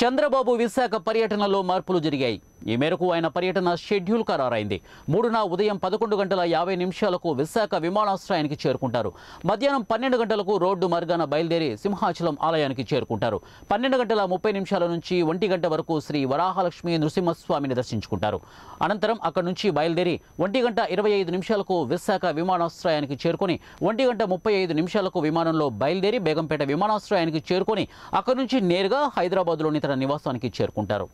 చంద్రబాబు విశాఖ పర్యటనలో మార్పులు జరిగాయి ఈ మేరకు ఆయన పర్యటన షెడ్యూల్ ఖరారైంది మూడున ఉదయం పదకొండు గంటల యాభై నిమిషాలకు విశాఖ విమానాశ్రయానికి చేరుకుంటారు మధ్యాహ్నం పన్నెండు గంటలకు రోడ్డు మార్గాన బయలుదేరి సింహాచలం ఆలయానికి చేరుకుంటారు పన్నెండు గంటల ముప్పై నిమిషాల నుంచి ఒంటి గంట వరకు శ్రీ వరాహలక్ష్మి నృసింహస్వామిని దర్శించుకుంటారు అనంతరం అక్కడి నుంచి బయలుదేరి ఒంటి గంట ఇరవై ఐదు నిమిషాలకు విశాఖ విమానాశ్రయానికి చేరుకుని ఒంటి గంట ముప్పై ఐదు నిమిషాలకు విమానంలో బయలుదేరి బేగంపేట విమానాశ్రయానికి చేరుకొని అక్కడి నుంచి నేరుగా హైదరాబాద్లోని తన నివాసానికి చేరుకుంటారు